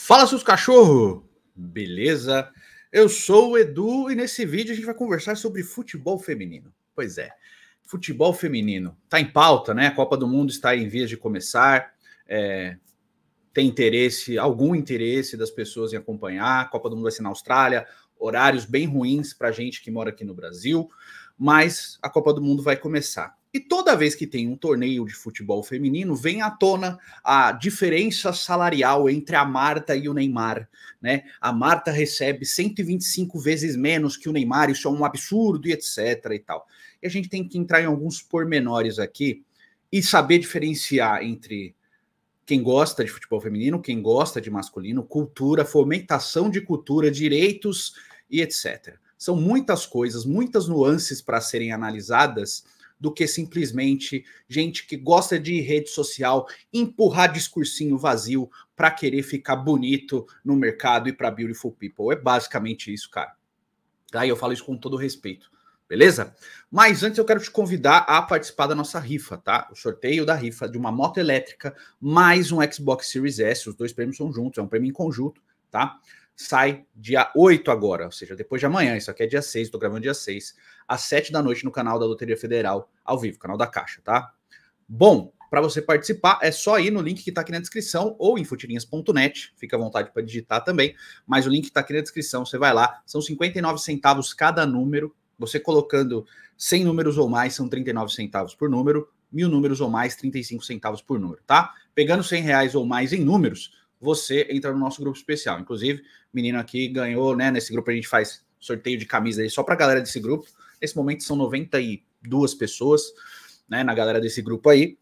Fala seus cachorro! Beleza? Eu sou o Edu e nesse vídeo a gente vai conversar sobre futebol feminino. Pois é, futebol feminino está em pauta, né? A Copa do Mundo está em vias de começar. É, tem interesse, algum interesse das pessoas em acompanhar. A Copa do Mundo vai ser na Austrália, horários bem ruins para gente que mora aqui no Brasil, mas a Copa do Mundo vai começar. E toda vez que tem um torneio de futebol feminino, vem à tona a diferença salarial entre a Marta e o Neymar. Né? A Marta recebe 125 vezes menos que o Neymar, isso é um absurdo e etc. e tal. E a gente tem que entrar em alguns pormenores aqui e saber diferenciar entre quem gosta de futebol feminino, quem gosta de masculino, cultura, fomentação de cultura, direitos e etc. São muitas coisas, muitas nuances para serem analisadas do que simplesmente gente que gosta de rede social empurrar discursinho vazio para querer ficar bonito no mercado e para beautiful people. É basicamente isso, cara. Tá? E eu falo isso com todo respeito. Beleza? Mas antes eu quero te convidar a participar da nossa rifa, tá? O sorteio da rifa de uma moto elétrica mais um Xbox Series S. Os dois prêmios são juntos, é um prêmio em conjunto, tá? Sai dia 8 agora, ou seja, depois de amanhã. Isso aqui é dia 6, estou gravando dia 6 às 7 da noite no canal da Loteria Federal, ao vivo, canal da Caixa, tá? Bom, para você participar, é só ir no link que está aqui na descrição ou em futirinhas.net, fica à vontade para digitar também, mas o link está aqui na descrição, você vai lá, são 59 centavos cada número, você colocando 100 números ou mais, são 39 centavos por número, mil números ou mais, 35 centavos por número, tá? Pegando 100 reais ou mais em números, você entra no nosso grupo especial. Inclusive, menino aqui ganhou, né? Nesse grupo a gente faz sorteio de camisa aí só para a galera desse grupo. Nesse momento são 92 pessoas, né, na galera desse grupo aí.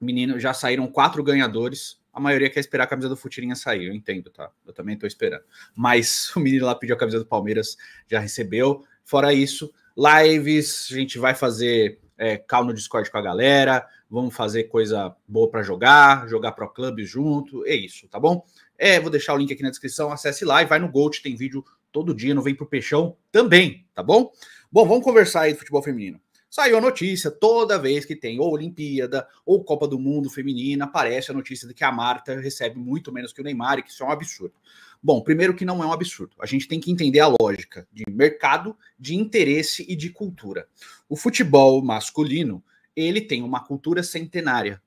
Menino, já saíram quatro ganhadores. A maioria quer esperar a camisa do Futirinha sair, eu entendo, tá? Eu também tô esperando. Mas o menino lá pediu a camisa do Palmeiras, já recebeu. Fora isso, lives, a gente vai fazer é, cal no Discord com a galera, vamos fazer coisa boa para jogar, jogar pro clube junto, é isso, tá bom? É, vou deixar o link aqui na descrição, acesse lá e vai no Gold, tem vídeo todo dia, não vem pro Peixão também, tá bom? Bom, vamos conversar aí do futebol feminino. Saiu a notícia, toda vez que tem ou Olimpíada ou Copa do Mundo feminina, aparece a notícia de que a Marta recebe muito menos que o Neymar e que isso é um absurdo. Bom, primeiro que não é um absurdo. A gente tem que entender a lógica de mercado, de interesse e de cultura. O futebol masculino, ele tem uma cultura centenária.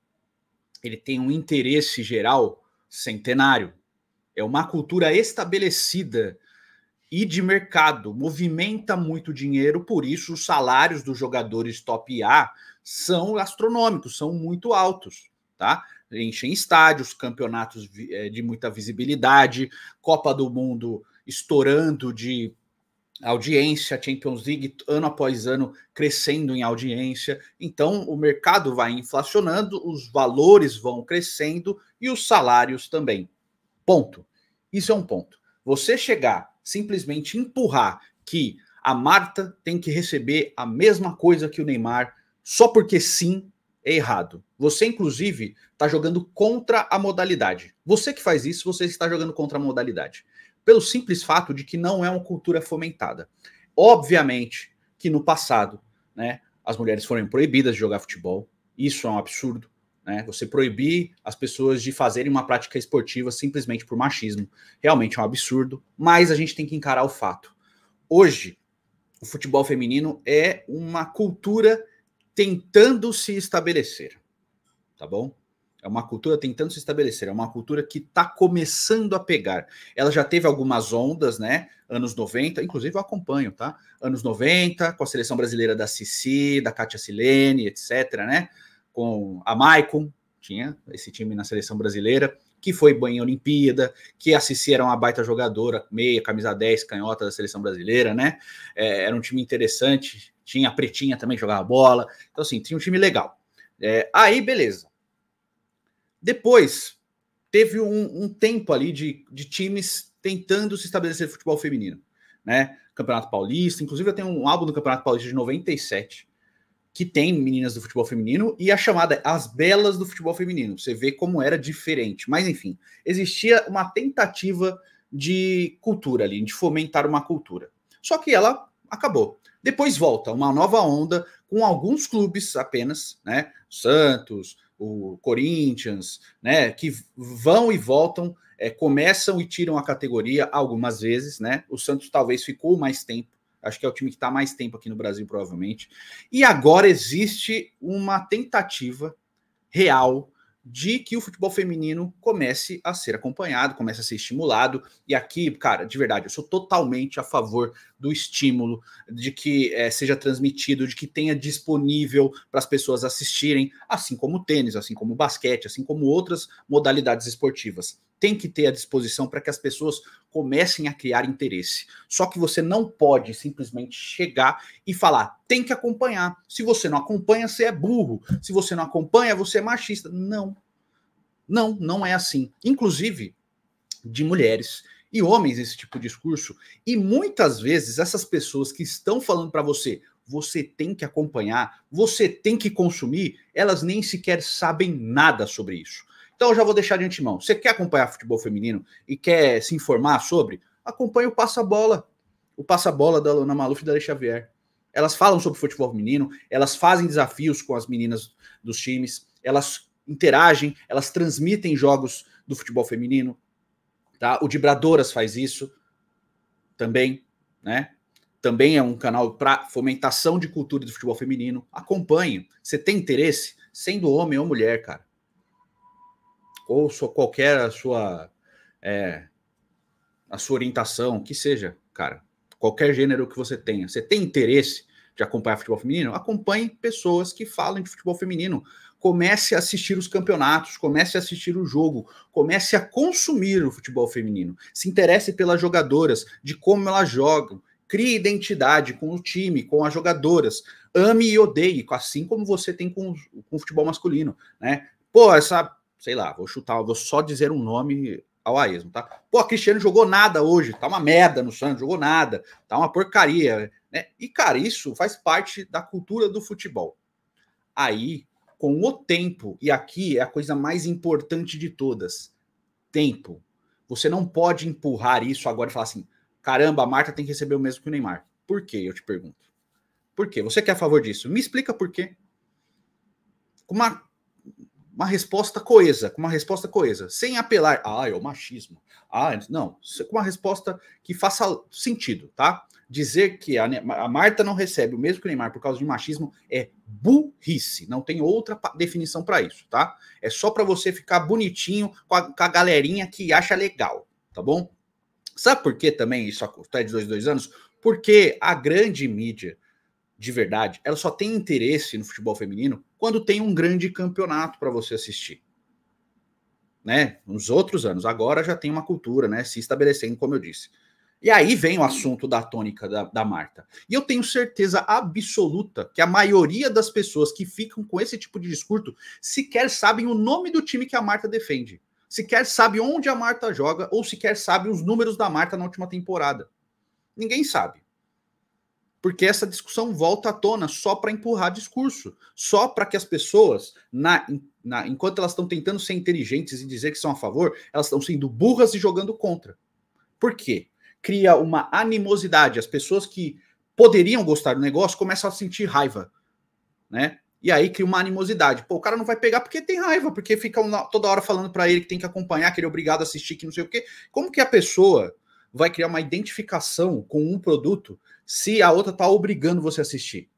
Ele tem um interesse geral centenário. É uma cultura estabelecida e de mercado, movimenta muito dinheiro, por isso os salários dos jogadores top A são astronômicos, são muito altos, tá? Enchem estádios, campeonatos é, de muita visibilidade, Copa do Mundo estourando de audiência, Champions League ano após ano crescendo em audiência. Então, o mercado vai inflacionando, os valores vão crescendo e os salários também. Ponto. Isso é um ponto. Você chegar simplesmente empurrar que a Marta tem que receber a mesma coisa que o Neymar só porque sim é errado. Você, inclusive, está jogando contra a modalidade. Você que faz isso, você está jogando contra a modalidade. Pelo simples fato de que não é uma cultura fomentada. Obviamente que no passado, né, as mulheres foram proibidas de jogar futebol. Isso é um absurdo. Né? Você proibir as pessoas de fazerem uma prática esportiva simplesmente por machismo realmente é um absurdo, mas a gente tem que encarar o fato. Hoje, o futebol feminino é uma cultura tentando se estabelecer, tá bom? É uma cultura tentando se estabelecer, é uma cultura que está começando a pegar. Ela já teve algumas ondas, né? Anos 90, inclusive eu acompanho, tá? Anos 90, com a seleção brasileira da Cici, da Kátia Silene, etc, né? com a Maicon, tinha esse time na seleção brasileira, que foi banho Olimpíada, que a Cici era uma baita jogadora, meia, camisa 10, canhota da seleção brasileira, né? É, era um time interessante, tinha a Pretinha também, jogava bola. Então, assim, tinha um time legal. É, aí, beleza. Depois, teve um, um tempo ali de, de times tentando se estabelecer futebol feminino, né? Campeonato Paulista, inclusive eu tenho um álbum do Campeonato Paulista de 97, que tem meninas do futebol feminino e a chamada As Belas do Futebol Feminino. Você vê como era diferente. Mas, enfim, existia uma tentativa de cultura ali, de fomentar uma cultura. Só que ela acabou. Depois volta uma nova onda com alguns clubes apenas, né? Santos, o Corinthians, né? Que vão e voltam, é, começam e tiram a categoria algumas vezes, né? O Santos talvez ficou mais tempo Acho que é o time que está mais tempo aqui no Brasil, provavelmente. E agora existe uma tentativa real de que o futebol feminino comece a ser acompanhado, comece a ser estimulado. E aqui, cara, de verdade, eu sou totalmente a favor do estímulo, de que é, seja transmitido, de que tenha disponível para as pessoas assistirem, assim como o tênis, assim como o basquete, assim como outras modalidades esportivas tem que ter à disposição para que as pessoas comecem a criar interesse. Só que você não pode simplesmente chegar e falar, tem que acompanhar. Se você não acompanha, você é burro. Se você não acompanha, você é machista. Não. Não, não é assim. Inclusive, de mulheres e homens esse tipo de discurso. E muitas vezes essas pessoas que estão falando para você, você tem que acompanhar, você tem que consumir, elas nem sequer sabem nada sobre isso então eu já vou deixar de antemão. Você quer acompanhar futebol feminino e quer se informar sobre? Acompanhe o Passa Bola. O Passa Bola da Lona Maluf e da Ale Xavier. Elas falam sobre futebol feminino, elas fazem desafios com as meninas dos times, elas interagem, elas transmitem jogos do futebol feminino. Tá? O Dibradoras faz isso também, né? Também é um canal para fomentação de cultura do futebol feminino. Acompanhe. Você tem interesse? Sendo homem ou mulher, cara ou sua, qualquer a sua, é, a sua orientação, que seja, cara, qualquer gênero que você tenha, você tem interesse de acompanhar futebol feminino, acompanhe pessoas que falam de futebol feminino. Comece a assistir os campeonatos, comece a assistir o jogo, comece a consumir o futebol feminino. Se interesse pelas jogadoras, de como elas jogam, crie identidade com o time, com as jogadoras, ame e odeie, assim como você tem com, com o futebol masculino, né? Pô, essa sei lá, vou chutar, vou só dizer um nome ao aesmo, tá? Pô, Cristiano jogou nada hoje, tá uma merda no Santos, jogou nada, tá uma porcaria, né? E, cara, isso faz parte da cultura do futebol. Aí, com o tempo, e aqui é a coisa mais importante de todas, tempo. Você não pode empurrar isso agora e falar assim, caramba, a Marta tem que receber o mesmo que o Neymar. Por quê, eu te pergunto? Por quê? Você quer a favor disso? Me explica por quê. Uma uma resposta coesa, com uma resposta coesa, sem apelar, ah, é o machismo. Ah, não, com uma resposta que faça sentido, tá? Dizer que a, a Marta não recebe o mesmo que o Neymar por causa de machismo é burrice, não tem outra definição para isso, tá? É só para você ficar bonitinho com a, com a galerinha que acha legal, tá bom? Sabe por que também isso acontece tá de dois, dois anos? Porque a grande mídia de verdade, ela só tem interesse no futebol feminino quando tem um grande campeonato para você assistir. Né? Nos outros anos, agora já tem uma cultura, né? Se estabelecendo, como eu disse. E aí vem o assunto da tônica da, da Marta. E eu tenho certeza absoluta que a maioria das pessoas que ficam com esse tipo de discurso sequer sabem o nome do time que a Marta defende. Sequer sabe onde a Marta joga ou sequer sabe os números da Marta na última temporada. Ninguém sabe porque essa discussão volta à tona só para empurrar discurso, só para que as pessoas, na, na, enquanto elas estão tentando ser inteligentes e dizer que são a favor, elas estão sendo burras e jogando contra. Por quê? Cria uma animosidade. As pessoas que poderiam gostar do negócio começam a sentir raiva, né? E aí cria uma animosidade. Pô, o cara não vai pegar porque tem raiva, porque fica toda hora falando para ele que tem que acompanhar, que ele é obrigado a assistir, que não sei o quê. Como que a pessoa vai criar uma identificação com um produto se a outra está obrigando você a assistir?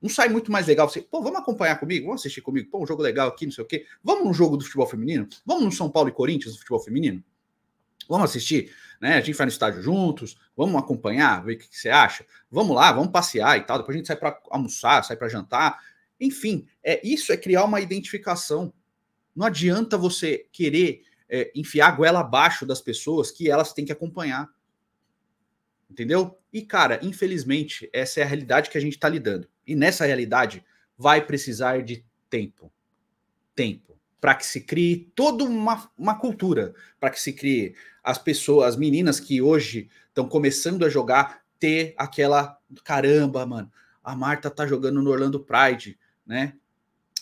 Não sai muito mais legal você, pô, vamos acompanhar comigo, vamos assistir comigo, pô, um jogo legal aqui, não sei o quê. Vamos num jogo do futebol feminino? Vamos no São Paulo e Corinthians do futebol feminino? Vamos assistir, né? A gente vai no estádio juntos, vamos acompanhar, ver o que, que você acha. Vamos lá, vamos passear e tal. Depois a gente sai para almoçar, sai para jantar. Enfim, é isso é criar uma identificação. Não adianta você querer é, enfiar a goela abaixo das pessoas que elas têm que acompanhar. Entendeu? E, cara, infelizmente, essa é a realidade que a gente está lidando. E nessa realidade vai precisar de tempo. Tempo. Para que se crie toda uma, uma cultura, para que se crie as pessoas, as meninas que hoje estão começando a jogar, ter aquela. Caramba, mano, a Marta tá jogando no Orlando Pride, né?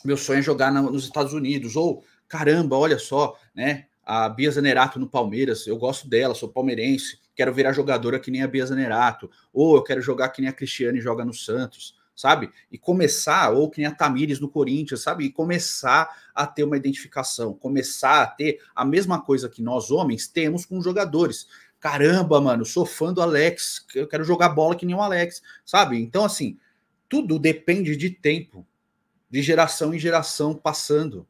Meu sonho é jogar na, nos Estados Unidos. Ou, caramba, olha só, né? a Bia Zanerato no Palmeiras, eu gosto dela, sou palmeirense, quero virar jogadora que nem a Bia Zanerato, ou eu quero jogar que nem a Cristiane joga no Santos, sabe? E começar, ou que nem a Tamires no Corinthians, sabe? E começar a ter uma identificação, começar a ter a mesma coisa que nós homens temos com os jogadores. Caramba, mano, sou fã do Alex, eu quero jogar bola que nem o Alex, sabe? Então, assim, tudo depende de tempo, de geração em geração passando.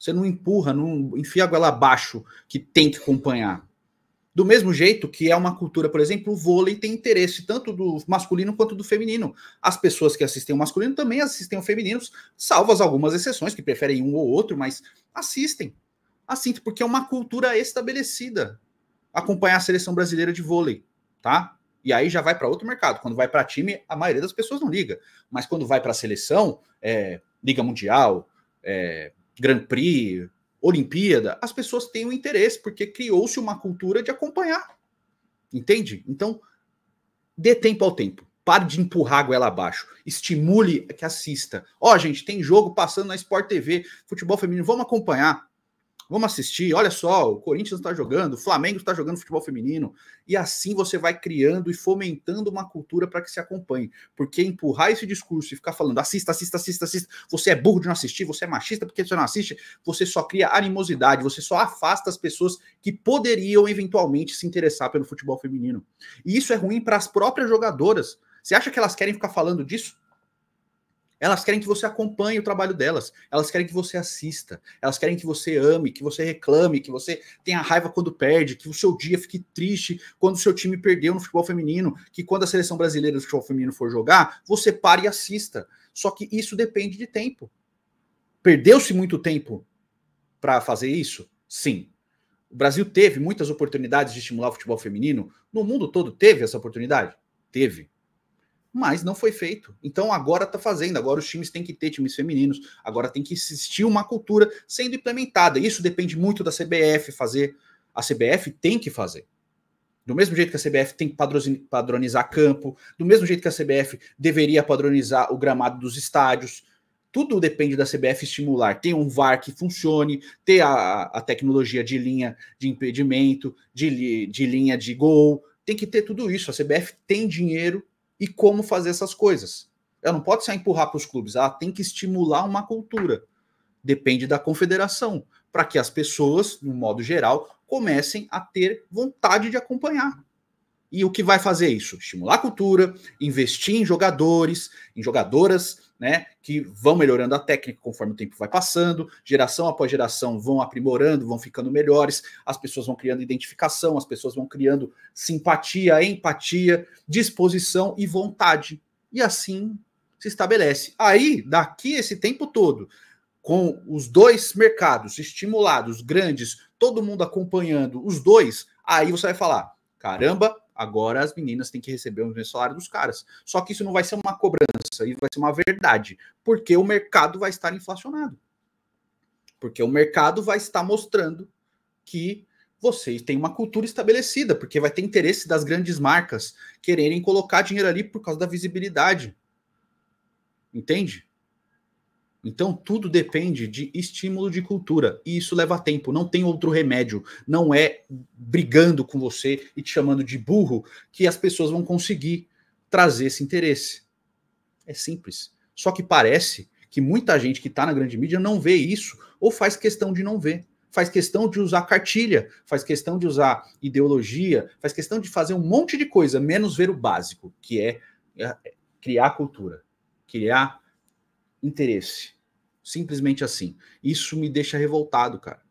Você não empurra, não enfia a goela abaixo que tem que acompanhar. Do mesmo jeito que é uma cultura, por exemplo, o vôlei tem interesse tanto do masculino quanto do feminino. As pessoas que assistem o masculino também assistem o feminino, salvas algumas exceções que preferem um ou outro, mas assistem. Assim, porque é uma cultura estabelecida acompanhar a seleção brasileira de vôlei, tá? E aí já vai para outro mercado. Quando vai para time, a maioria das pessoas não liga. Mas quando vai para a seleção, é, Liga Mundial, é, Grand Prix, Olimpíada, as pessoas têm um interesse, porque criou-se uma cultura de acompanhar. Entende? Então, dê tempo ao tempo. Pare de empurrar a goela abaixo. Estimule que assista. Ó, oh, gente, tem jogo passando na Sport TV, futebol feminino, vamos acompanhar vamos assistir, olha só, o Corinthians está jogando, o Flamengo está jogando futebol feminino, e assim você vai criando e fomentando uma cultura para que se acompanhe. Porque empurrar esse discurso e ficar falando assista, assista, assista, assista, você é burro de não assistir, você é machista porque você não assiste, você só cria animosidade, você só afasta as pessoas que poderiam eventualmente se interessar pelo futebol feminino. E isso é ruim para as próprias jogadoras. Você acha que elas querem ficar falando disso? Elas querem que você acompanhe o trabalho delas, elas querem que você assista, elas querem que você ame, que você reclame, que você tenha raiva quando perde, que o seu dia fique triste quando o seu time perdeu no futebol feminino, que quando a seleção brasileira do futebol feminino for jogar, você pare e assista. Só que isso depende de tempo. Perdeu-se muito tempo para fazer isso? Sim. O Brasil teve muitas oportunidades de estimular o futebol feminino. No mundo todo teve essa oportunidade? Teve mas não foi feito. Então agora está fazendo, agora os times têm que ter times femininos, agora tem que existir uma cultura sendo implementada. Isso depende muito da CBF fazer. A CBF tem que fazer. Do mesmo jeito que a CBF tem que padronizar campo, do mesmo jeito que a CBF deveria padronizar o gramado dos estádios, tudo depende da CBF estimular. Ter um VAR que funcione, ter a, a tecnologia de linha de impedimento, de, de linha de gol, tem que ter tudo isso. A CBF tem dinheiro e como fazer essas coisas. Ela não pode só empurrar para os clubes, Ah, tem que estimular uma cultura. Depende da confederação, para que as pessoas, no modo geral, comecem a ter vontade de acompanhar. E o que vai fazer isso? Estimular a cultura, investir em jogadores, em jogadoras, né, que vão melhorando a técnica conforme o tempo vai passando, geração após geração vão aprimorando, vão ficando melhores, as pessoas vão criando identificação, as pessoas vão criando simpatia, empatia, disposição e vontade. E assim se estabelece. Aí, daqui esse tempo todo, com os dois mercados estimulados, grandes, todo mundo acompanhando os dois, aí você vai falar: caramba, Agora as meninas têm que receber o mesmo salário dos caras. Só que isso não vai ser uma cobrança, isso vai ser uma verdade, porque o mercado vai estar inflacionado. Porque o mercado vai estar mostrando que vocês têm uma cultura estabelecida, porque vai ter interesse das grandes marcas quererem colocar dinheiro ali por causa da visibilidade. Entende? Então, tudo depende de estímulo de cultura. E isso leva tempo, não tem outro remédio. Não é brigando com você e te chamando de burro que as pessoas vão conseguir trazer esse interesse. É simples. Só que parece que muita gente que está na grande mídia não vê isso ou faz questão de não ver. Faz questão de usar cartilha, faz questão de usar ideologia, faz questão de fazer um monte de coisa, menos ver o básico, que é, é criar cultura, criar interesse. Simplesmente assim. Isso me deixa revoltado, cara.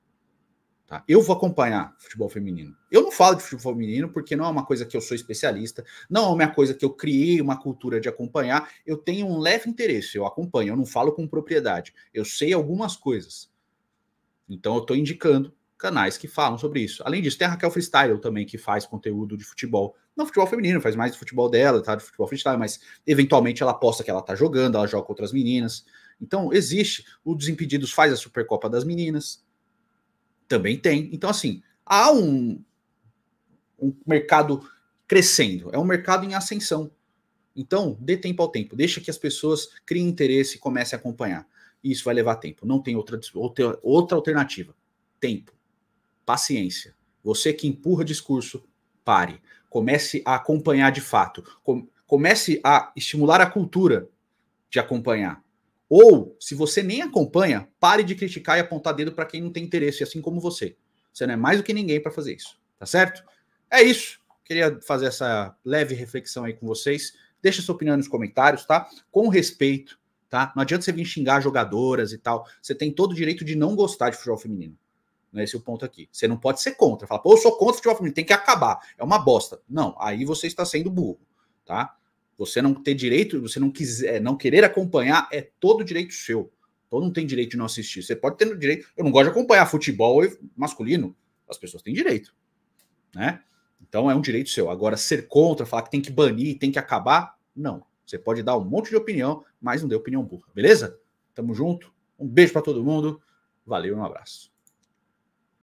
Tá? Eu vou acompanhar futebol feminino. Eu não falo de futebol feminino porque não é uma coisa que eu sou especialista, não é uma coisa que eu criei uma cultura de acompanhar. Eu tenho um leve interesse, eu acompanho, eu não falo com propriedade. Eu sei algumas coisas. Então eu estou indicando canais que falam sobre isso. Além disso, tem a Raquel Freestyle também, que faz conteúdo de futebol. Não futebol feminino, faz mais de futebol dela, tá? De futebol freestyle, mas eventualmente ela posta que ela tá jogando, ela joga com outras meninas. Então, existe. O Desimpedidos faz a Supercopa das Meninas. Também tem. Então, assim, há um, um mercado crescendo, é um mercado em ascensão. Então, dê tempo ao tempo, deixa que as pessoas criem interesse e comecem a acompanhar. Isso vai levar tempo, não tem outra, outra, outra alternativa. Tempo paciência. Você que empurra discurso, pare. Comece a acompanhar de fato. Comece a estimular a cultura de acompanhar. Ou, se você nem acompanha, pare de criticar e apontar dedo para quem não tem interesse, assim como você. Você não é mais do que ninguém para fazer isso, tá certo? É isso. Queria fazer essa leve reflexão aí com vocês. Deixa sua opinião nos comentários, tá? Com respeito, tá? Não adianta você vir xingar jogadoras e tal. Você tem todo o direito de não gostar de futebol feminino. Não né, é esse o ponto aqui. Você não pode ser contra. Falar, pô, eu sou contra o futebol feminino, tem que acabar. É uma bosta. Não, aí você está sendo burro, tá? Você não ter direito, você não quiser, é, não querer acompanhar é todo direito seu. Todo mundo tem direito de não assistir. Você pode ter direito. Eu não gosto de acompanhar futebol masculino. As pessoas têm direito, né? Então é um direito seu. Agora, ser contra, falar que tem que banir, tem que acabar, não. Você pode dar um monte de opinião, mas não dê opinião burra, beleza? Tamo junto. Um beijo para todo mundo. Valeu e um abraço.